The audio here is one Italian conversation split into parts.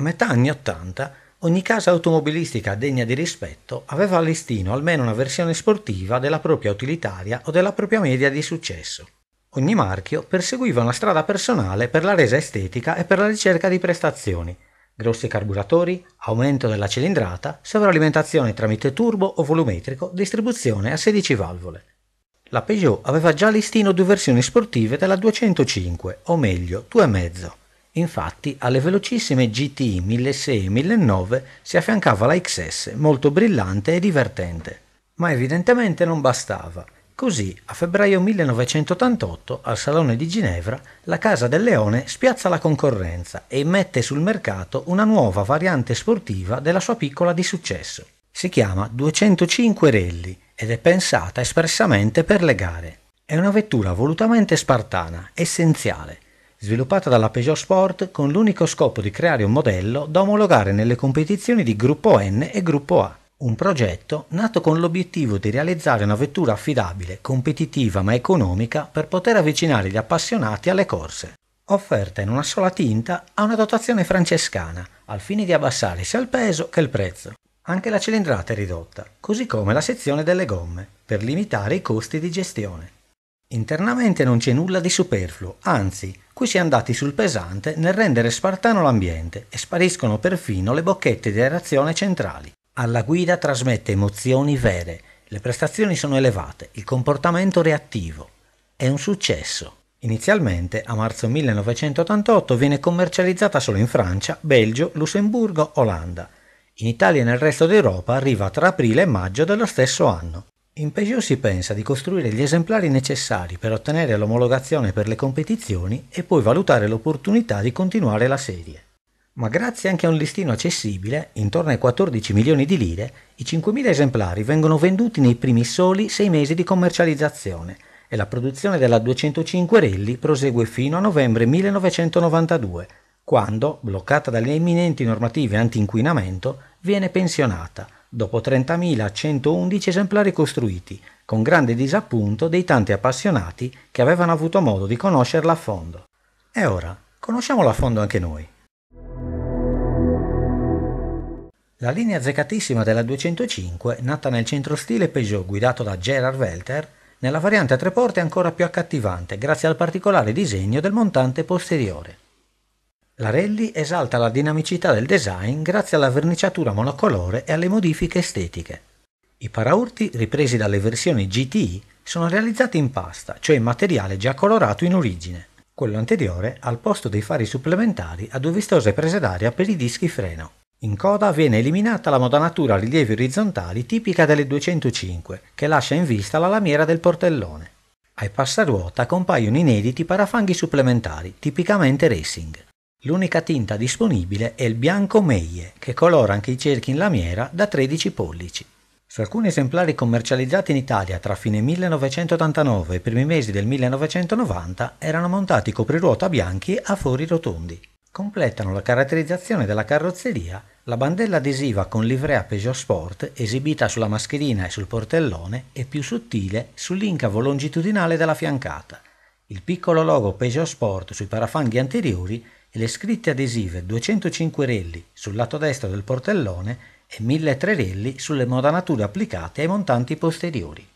metà anni Ottanta ogni casa automobilistica degna di rispetto aveva a listino almeno una versione sportiva della propria utilitaria o della propria media di successo. Ogni marchio perseguiva una strada personale per la resa estetica e per la ricerca di prestazioni, grossi carburatori, aumento della cilindrata, sovralimentazione tramite turbo o volumetrico, distribuzione a 16 valvole. La Peugeot aveva già a listino due versioni sportive della 205, o meglio, due e mezzo. Infatti alle velocissime GT 1600 e 1009 si affiancava la XS molto brillante e divertente. Ma evidentemente non bastava. Così, a febbraio 1988, al Salone di Ginevra, la Casa del Leone spiazza la concorrenza e mette sul mercato una nuova variante sportiva della sua piccola di successo. Si chiama 205 Rally ed è pensata espressamente per le gare. È una vettura volutamente spartana, essenziale, sviluppata dalla Peugeot Sport con l'unico scopo di creare un modello da omologare nelle competizioni di gruppo N e gruppo A. Un progetto nato con l'obiettivo di realizzare una vettura affidabile, competitiva ma economica per poter avvicinare gli appassionati alle corse. Offerta in una sola tinta ha una dotazione francescana, al fine di abbassare sia il peso che il prezzo. Anche la cilindrata è ridotta, così come la sezione delle gomme, per limitare i costi di gestione. Internamente non c'è nulla di superfluo, anzi, qui si è andati sul pesante nel rendere spartano l'ambiente e spariscono perfino le bocchette di aerazione centrali. Alla guida trasmette emozioni vere, le prestazioni sono elevate, il comportamento reattivo. È un successo. Inizialmente, a marzo 1988, viene commercializzata solo in Francia, Belgio, Lussemburgo, Olanda. In Italia e nel resto d'Europa arriva tra aprile e maggio dello stesso anno. In Peugeot si pensa di costruire gli esemplari necessari per ottenere l'omologazione per le competizioni e poi valutare l'opportunità di continuare la serie. Ma grazie anche a un listino accessibile, intorno ai 14 milioni di lire, i 5.000 esemplari vengono venduti nei primi soli 6 mesi di commercializzazione e la produzione della 205 Rally prosegue fino a novembre 1992, quando, bloccata dalle imminenti normative anti-inquinamento, viene pensionata – dopo 30.111 esemplari costruiti, con grande disappunto dei tanti appassionati che avevano avuto modo di conoscerla a fondo. E ora, conosciamola a fondo anche noi. La linea azzeccatissima della 205, nata nel centro stile Peugeot guidato da Gerard Welter, nella variante a tre porte è ancora più accattivante grazie al particolare disegno del montante posteriore. La Rally esalta la dinamicità del design grazie alla verniciatura monocolore e alle modifiche estetiche. I paraurti, ripresi dalle versioni GTI, sono realizzati in pasta, cioè in materiale già colorato in origine, quello anteriore al posto dei fari supplementari a due vistose prese d'aria per i dischi freno. In coda viene eliminata la modanatura a rilievi orizzontali tipica delle 205, che lascia in vista la lamiera del portellone. Ai passaruota compaiono inediti parafanghi supplementari, tipicamente racing. L'unica tinta disponibile è il bianco meie, che colora anche i cerchi in lamiera da 13 pollici. Su alcuni esemplari commercializzati in Italia tra fine 1989 e primi mesi del 1990 erano montati copriruota bianchi a fori rotondi. Completano la caratterizzazione della carrozzeria la bandella adesiva con livrea Peugeot Sport esibita sulla mascherina e sul portellone e più sottile sull'incavo longitudinale della fiancata, il piccolo logo Peugeot Sport sui parafanghi anteriori e le scritte adesive 205 relli sul lato destro del portellone e 1003 relli sulle modanature applicate ai montanti posteriori.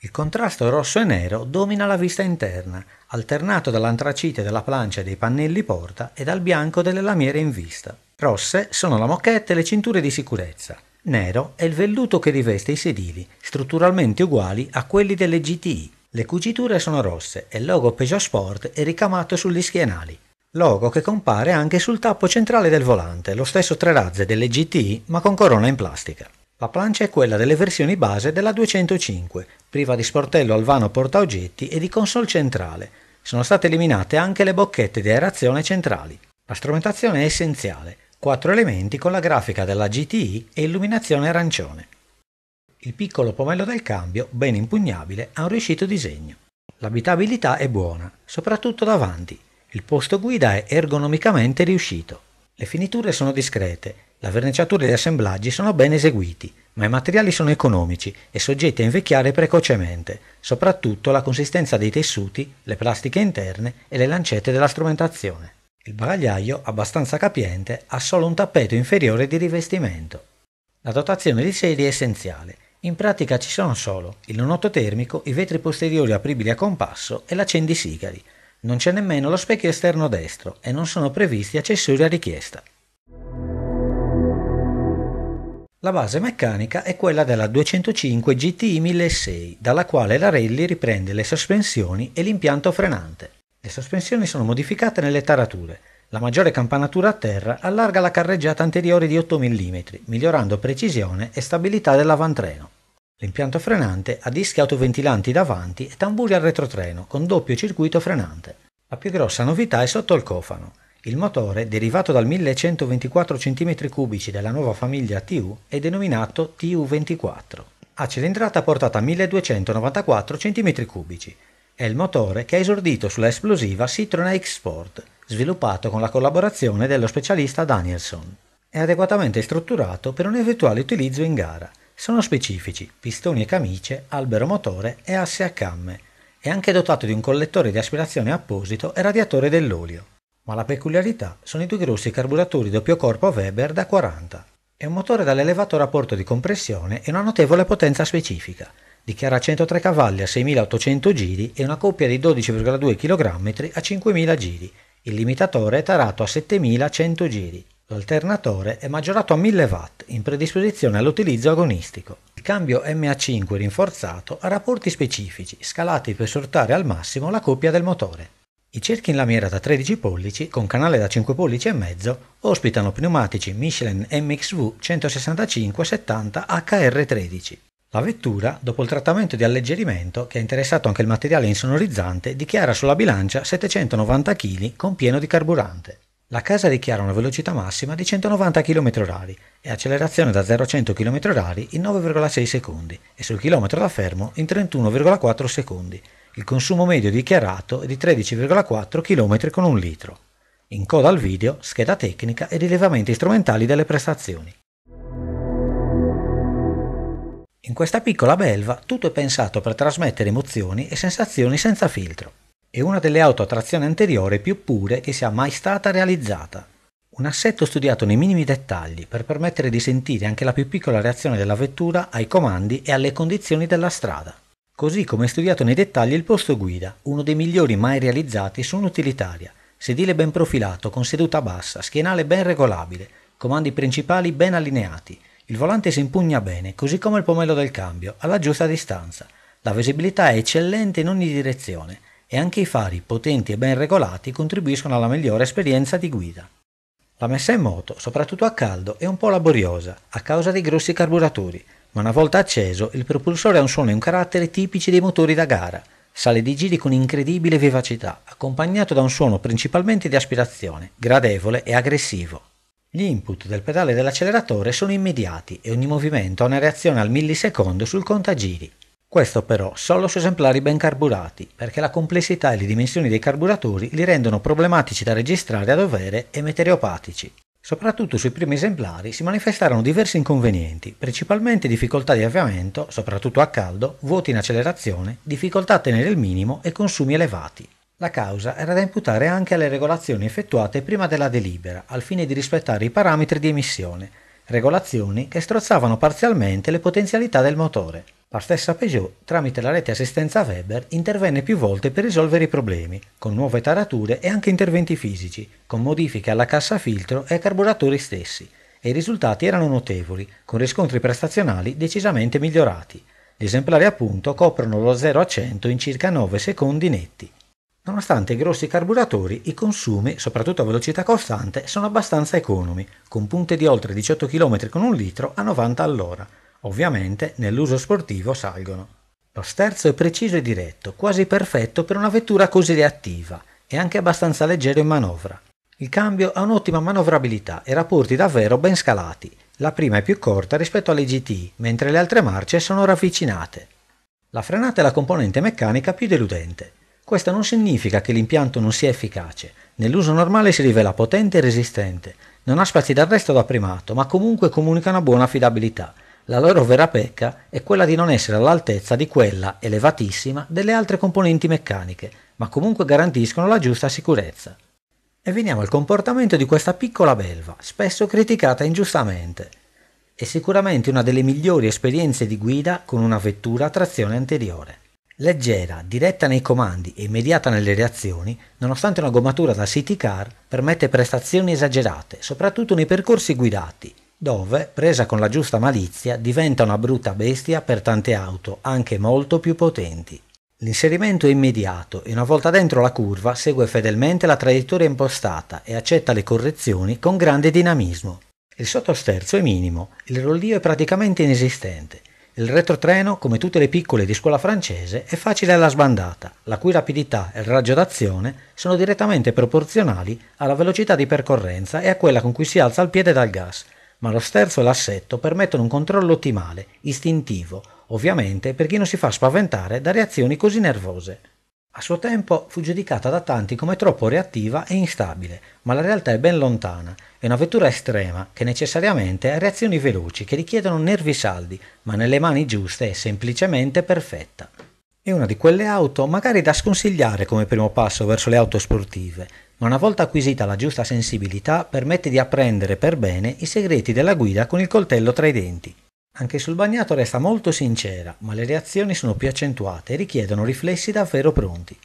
Il contrasto rosso e nero domina la vista interna, alternato dall'antracite della plancia dei pannelli porta e dal bianco delle lamiere in vista. Rosse sono la moquette e le cinture di sicurezza. Nero è il velluto che riveste i sedili, strutturalmente uguali a quelli delle GTI, le cuciture sono rosse e il logo Peugeot Sport è ricamato sugli schienali, logo che compare anche sul tappo centrale del volante, lo stesso tre razze delle GTI ma con corona in plastica. La plancia è quella delle versioni base della 205, priva di sportello al vano portaoggetti e di console centrale. Sono state eliminate anche le bocchette di aerazione centrali. La strumentazione è essenziale, quattro elementi con la grafica della GTI e illuminazione arancione. Il piccolo pomello del cambio, ben impugnabile, ha un riuscito disegno. L'abitabilità è buona, soprattutto davanti. Il posto guida è ergonomicamente riuscito. Le finiture sono discrete, la verniciatura e gli assemblaggi sono ben eseguiti, ma i materiali sono economici e soggetti a invecchiare precocemente, soprattutto la consistenza dei tessuti, le plastiche interne e le lancette della strumentazione. Il bagagliaio, abbastanza capiente, ha solo un tappeto inferiore di rivestimento. La dotazione di sedie è essenziale, in pratica ci sono solo il nonotto termico, i vetri posteriori apribili a compasso e l'accendisigari. Non c'è nemmeno lo specchio esterno destro e non sono previsti accessori a richiesta. La base meccanica è quella della 205 GTI 1006, dalla quale la Rally riprende le sospensioni e l'impianto frenante. Le sospensioni sono modificate nelle tarature. La maggiore campanatura a terra allarga la carreggiata anteriore di 8 mm, migliorando precisione e stabilità dell'avantreno. L'impianto frenante ha dischi autoventilanti davanti e tamburi al retrotreno con doppio circuito frenante. La più grossa novità è sotto il cofano. Il motore, derivato dal 1124 cm3 della nuova famiglia TU, è denominato TU24. Ha cilindrata portata a 1294 cm3. È il motore che ha esordito sulla esplosiva Citroen X Sport, sviluppato con la collaborazione dello specialista Danielson. È adeguatamente strutturato per un eventuale utilizzo in gara sono specifici pistoni e camice, albero motore e asse a camme. È anche dotato di un collettore di aspirazione apposito e radiatore dell'olio. Ma la peculiarità sono i due grossi carburatori doppio corpo Weber da 40. È un motore dall'elevato rapporto di compressione e una notevole potenza specifica. Dichiara 103 cavalli a 6800 giri e una coppia di 12,2 kg a 5000 giri. Il limitatore è tarato a 7100 giri. L'alternatore è maggiorato a 1000 Watt in predisposizione all'utilizzo agonistico. Il cambio MA5 rinforzato ha rapporti specifici, scalati per sfruttare al massimo la coppia del motore. I cerchi in lamiera da 13 pollici con canale da 5 pollici e mezzo ospitano pneumatici Michelin MXV 165-70 HR13. La vettura, dopo il trattamento di alleggerimento che ha interessato anche il materiale insonorizzante, dichiara sulla bilancia 790 kg con pieno di carburante. La casa dichiara una velocità massima di 190 km/h e accelerazione da 0 a 100 km/h in 9,6 secondi e sul chilometro da fermo in 31,4 secondi. Il consumo medio dichiarato è di 13,4 km con un litro. In coda al video, scheda tecnica e rilevamenti strumentali delle prestazioni. In questa piccola belva tutto è pensato per trasmettere emozioni e sensazioni senza filtro e una delle auto a trazione anteriore più pure che sia mai stata realizzata. Un assetto studiato nei minimi dettagli per permettere di sentire anche la più piccola reazione della vettura ai comandi e alle condizioni della strada. Così come è studiato nei dettagli il posto guida, uno dei migliori mai realizzati su un'utilitaria, sedile ben profilato, con seduta bassa, schienale ben regolabile, comandi principali ben allineati, il volante si impugna bene, così come il pomello del cambio, alla giusta distanza, la visibilità è eccellente in ogni direzione, e anche i fari potenti e ben regolati contribuiscono alla migliore esperienza di guida. La messa in moto, soprattutto a caldo, è un po' laboriosa a causa dei grossi carburatori, ma una volta acceso il propulsore ha un suono e un carattere tipici dei motori da gara. Sale di giri con incredibile vivacità, accompagnato da un suono principalmente di aspirazione, gradevole e aggressivo. Gli input del pedale dell'acceleratore sono immediati e ogni movimento ha una reazione al millisecondo sul contagiri, questo però solo su esemplari ben carburati, perché la complessità e le dimensioni dei carburatori li rendono problematici da registrare a dovere e meteoropatici. Soprattutto sui primi esemplari si manifestarono diversi inconvenienti, principalmente difficoltà di avviamento, soprattutto a caldo, vuoti in accelerazione, difficoltà a tenere il minimo e consumi elevati. La causa era da imputare anche alle regolazioni effettuate prima della delibera, al fine di rispettare i parametri di emissione, regolazioni che strozzavano parzialmente le potenzialità del motore. La stessa Peugeot, tramite la rete assistenza Weber, intervenne più volte per risolvere i problemi, con nuove tarature e anche interventi fisici, con modifiche alla cassa filtro e ai carburatori stessi, e i risultati erano notevoli, con riscontri prestazionali decisamente migliorati. Gli esemplari appunto coprono lo 0 a 100 in circa 9 secondi netti. Nonostante i grossi carburatori, i consumi, soprattutto a velocità costante, sono abbastanza economi, con punte di oltre 18 km con un litro a 90 all'ora. Ovviamente nell'uso sportivo salgono. Lo sterzo è preciso e diretto, quasi perfetto per una vettura così reattiva, e anche abbastanza leggero in manovra. Il cambio ha un'ottima manovrabilità e rapporti davvero ben scalati. La prima è più corta rispetto alle GT, mentre le altre marce sono ravvicinate. La frenata è la componente meccanica più deludente. Questo non significa che l'impianto non sia efficace, nell'uso normale si rivela potente e resistente, non ha spazi d'arresto da primato, ma comunque comunica una buona affidabilità. La loro vera pecca è quella di non essere all'altezza di quella elevatissima delle altre componenti meccaniche, ma comunque garantiscono la giusta sicurezza. E veniamo al comportamento di questa piccola belva, spesso criticata ingiustamente. È sicuramente una delle migliori esperienze di guida con una vettura a trazione anteriore. Leggera, diretta nei comandi e immediata nelle reazioni, nonostante una gommatura da city car, permette prestazioni esagerate, soprattutto nei percorsi guidati, dove, presa con la giusta malizia, diventa una brutta bestia per tante auto, anche molto più potenti. L'inserimento è immediato e una volta dentro la curva segue fedelmente la traiettoria impostata e accetta le correzioni con grande dinamismo. Il sottosterzo è minimo, il rollio è praticamente inesistente il retrotreno, come tutte le piccole di scuola francese, è facile alla sbandata, la cui rapidità e il raggio d'azione sono direttamente proporzionali alla velocità di percorrenza e a quella con cui si alza il piede dal gas, ma lo sterzo e l'assetto permettono un controllo ottimale, istintivo, ovviamente per chi non si fa spaventare da reazioni così nervose. A suo tempo fu giudicata da tanti come troppo reattiva e instabile, ma la realtà è ben lontana. È una vettura estrema che necessariamente ha reazioni veloci che richiedono nervi saldi, ma nelle mani giuste è semplicemente perfetta. È una di quelle auto magari da sconsigliare come primo passo verso le auto sportive, ma una volta acquisita la giusta sensibilità permette di apprendere per bene i segreti della guida con il coltello tra i denti. Anche sul bagnato resta molto sincera, ma le reazioni sono più accentuate e richiedono riflessi davvero pronti.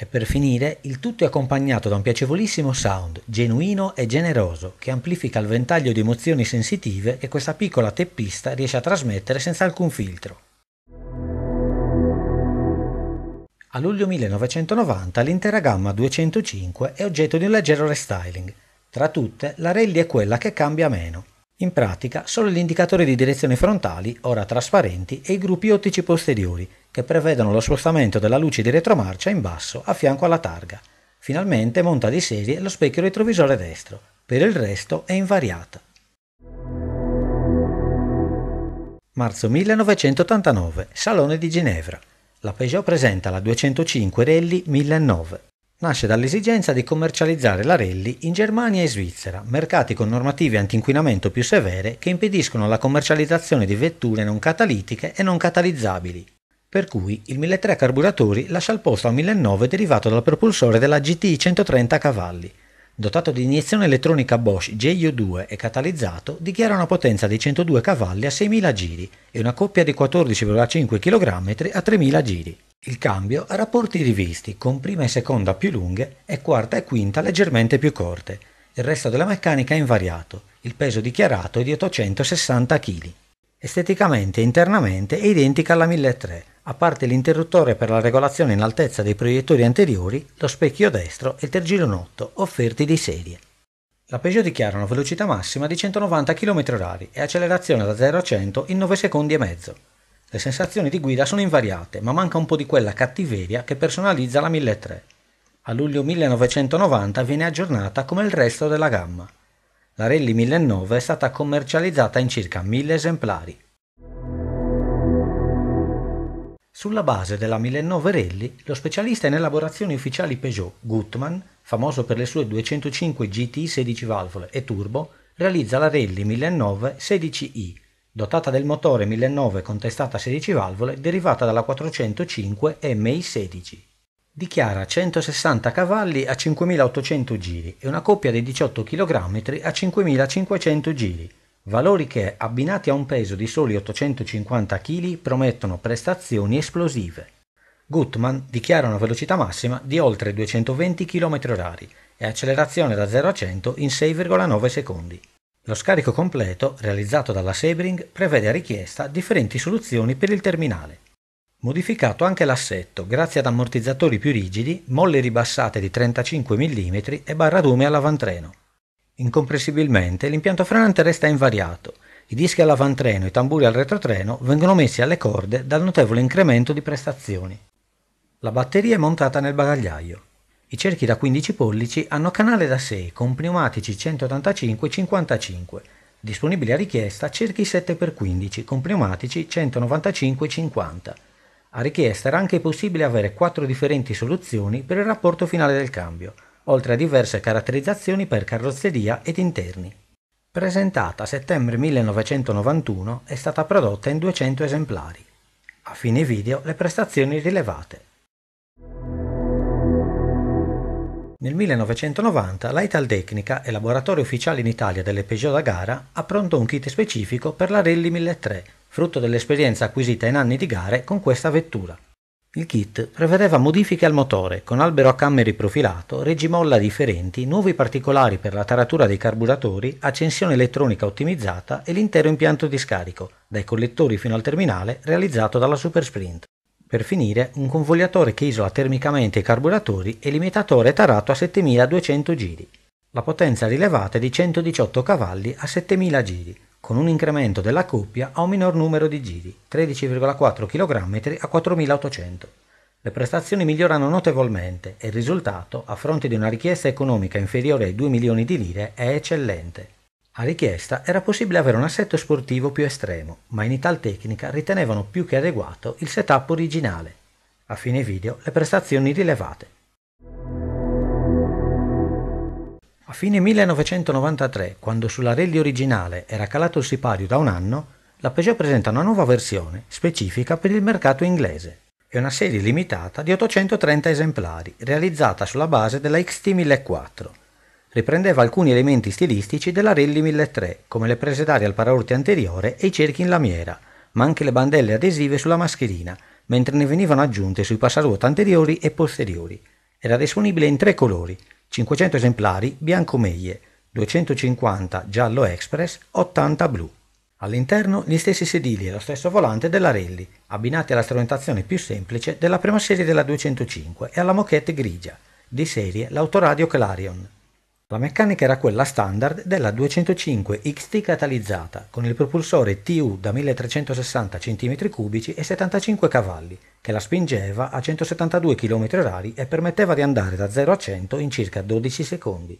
E per finire, il tutto è accompagnato da un piacevolissimo sound, genuino e generoso, che amplifica il ventaglio di emozioni sensitive che questa piccola teppista riesce a trasmettere senza alcun filtro. A luglio 1990 l'intera gamma 205 è oggetto di un leggero restyling. Tra tutte, la Rally è quella che cambia meno. In pratica solo gli indicatori di direzione frontali, ora trasparenti, e i gruppi ottici posteriori, che prevedono lo spostamento della luce di retromarcia in basso a fianco alla targa. Finalmente monta di serie lo specchio retrovisore destro, per il resto è invariata. Marzo 1989, Salone di Ginevra. La Peugeot presenta la 205 Rally 1009 nasce dall'esigenza di commercializzare la Rally in Germania e Svizzera, mercati con normative antinquinamento più severe che impediscono la commercializzazione di vetture non catalitiche e non catalizzabili. Per cui il 1.3 carburatori lascia il posto al 1009 derivato dal propulsore della GTI 130 cavalli, Dotato di iniezione elettronica Bosch gu 2 e catalizzato, dichiara una potenza di 102 cavalli a 6.000 giri e una coppia di 14,5 kg a 3.000 giri. Il cambio ha rapporti rivisti, con prima e seconda più lunghe e quarta e quinta leggermente più corte. Il resto della meccanica è invariato. Il peso dichiarato è di 860 kg. Esteticamente e internamente è identica alla 1003, a parte l'interruttore per la regolazione in altezza dei proiettori anteriori, lo specchio destro e il tergironotto, offerti di serie. La Peugeot dichiara una velocità massima di 190 km/h e accelerazione da 0 a 100 in 9 secondi e mezzo. Le sensazioni di guida sono invariate, ma manca un po' di quella cattiveria che personalizza la 1003. A luglio 1990 viene aggiornata come il resto della gamma. La Rally 1009 è stata commercializzata in circa 1000 esemplari. Sulla base della 1009 Rally, lo specialista in elaborazioni ufficiali Peugeot, Gutmann, famoso per le sue 205 GT 16 valvole e turbo, realizza la Rally 1009 16i, dotata del motore 1009 contestata 16 valvole derivata dalla 405 MI16 dichiara 160 cavalli a 5.800 giri e una coppia di 18 kg a 5.500 giri, valori che, abbinati a un peso di soli 850 kg, promettono prestazioni esplosive. Gutmann dichiara una velocità massima di oltre 220 km/h e accelerazione da 0 a 100 in 6,9 secondi. Lo scarico completo, realizzato dalla Sebring, prevede a richiesta differenti soluzioni per il terminale Modificato anche l'assetto grazie ad ammortizzatori più rigidi, molle ribassate di 35 mm e barradume all'avantreno. Incompressibilmente l'impianto frenante resta invariato, i dischi all'avantreno e i tamburi al retrotreno vengono messi alle corde dal notevole incremento di prestazioni. La batteria è montata nel bagagliaio. I cerchi da 15 pollici hanno canale da 6 con pneumatici 185-55, disponibili a richiesta cerchi 7x15 con pneumatici 195-50 a richiesta era anche possibile avere quattro differenti soluzioni per il rapporto finale del cambio, oltre a diverse caratterizzazioni per carrozzeria ed interni. Presentata a settembre 1991 è stata prodotta in 200 esemplari. A fine video le prestazioni rilevate. Nel 1990 la Italtecnica, laboratorio ufficiale in Italia delle Peugeot da gara, ha pronto un kit specifico per la Rally 1003 frutto dell'esperienza acquisita in anni di gare con questa vettura. Il kit prevedeva modifiche al motore con albero a camme riprofilato, reggimolla differenti, nuovi particolari per la taratura dei carburatori, accensione elettronica ottimizzata e l'intero impianto di scarico, dai collettori fino al terminale, realizzato dalla Supersprint. Per finire, un convogliatore che isola termicamente i carburatori e limitatore tarato a 7200 giri. La potenza rilevata è di 118 cavalli a 7000 giri, con un incremento della coppia a un minor numero di giri, 13,4 kg a 4800. Le prestazioni migliorano notevolmente e il risultato, a fronte di una richiesta economica inferiore ai 2 milioni di lire, è eccellente. A richiesta era possibile avere un assetto sportivo più estremo, ma in Tecnica ritenevano più che adeguato il setup originale. A fine video le prestazioni rilevate. A fine 1993, quando sulla rally originale era calato il sipario da un anno, la Peugeot presenta una nuova versione specifica per il mercato inglese. È una serie limitata di 830 esemplari, realizzata sulla base della XT 1004. Riprendeva alcuni elementi stilistici della Rally 1003, come le prese d'aria al paraurti anteriore e i cerchi in lamiera, ma anche le bandelle adesive sulla mascherina, mentre ne venivano aggiunte sui passaruota anteriori e posteriori. Era disponibile in tre colori, 500 esemplari bianco-meglie, 250 giallo express, 80 blu. All'interno gli stessi sedili e lo stesso volante della Rally, abbinati alla strumentazione più semplice della prima serie della 205 e alla moquette grigia, di serie l'autoradio Clarion. La meccanica era quella standard della 205 XT catalizzata, con il propulsore TU da 1360 cm3 e 75 cavalli, che la spingeva a 172 km/h e permetteva di andare da 0 a 100 in circa 12 secondi.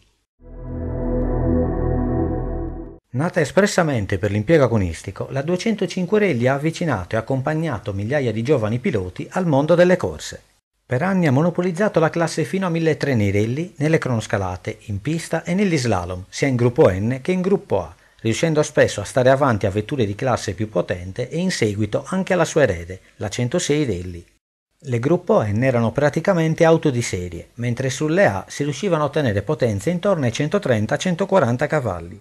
Nata espressamente per l'impiego agonistico, la 205 Rally ha avvicinato e accompagnato migliaia di giovani piloti al mondo delle corse. Per anni ha monopolizzato la classe fino a 1003 nei rally, nelle cronoscalate, in pista e negli slalom, sia in gruppo N che in gruppo A, riuscendo spesso a stare avanti a vetture di classe più potente e in seguito anche alla sua erede, la 106 Rally. Le gruppo N erano praticamente auto di serie, mentre sulle A si riuscivano a ottenere potenze intorno ai 130-140 cavalli.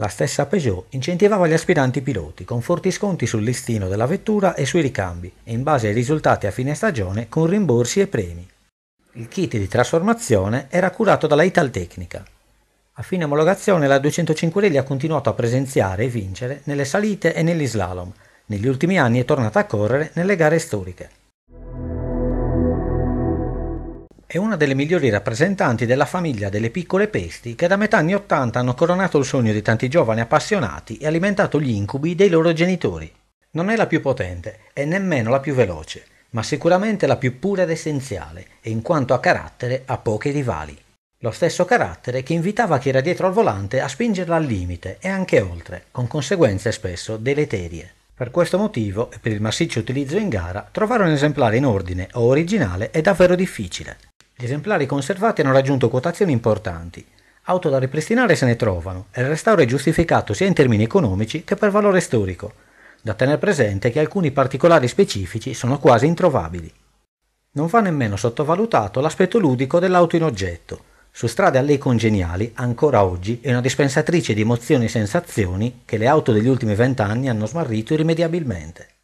La stessa Peugeot incentivava gli aspiranti piloti con forti sconti sul listino della vettura e sui ricambi e in base ai risultati a fine stagione con rimborsi e premi. Il kit di trasformazione era curato dalla Italtecnica, a fine omologazione la 205 Reli ha continuato a presenziare e vincere nelle salite e negli slalom. Negli ultimi anni è tornata a correre nelle gare storiche. È una delle migliori rappresentanti della famiglia delle piccole pesti che da metà anni Ottanta hanno coronato il sogno di tanti giovani appassionati e alimentato gli incubi dei loro genitori. Non è la più potente e nemmeno la più veloce, ma sicuramente la più pura ed essenziale e in quanto a carattere ha pochi rivali. Lo stesso carattere che invitava chi era dietro al volante a spingerla al limite e anche oltre, con conseguenze spesso deleterie. Per questo motivo e per il massiccio utilizzo in gara, trovare un esemplare in ordine o originale è davvero difficile. Gli esemplari conservati hanno raggiunto quotazioni importanti. Auto da ripristinare se ne trovano e il restauro è giustificato sia in termini economici che per valore storico. Da tenere presente che alcuni particolari specifici sono quasi introvabili. Non va nemmeno sottovalutato l'aspetto ludico dell'auto in oggetto. Su strade a lei congeniali, ancora oggi, è una dispensatrice di emozioni e sensazioni che le auto degli ultimi vent'anni hanno smarrito irrimediabilmente.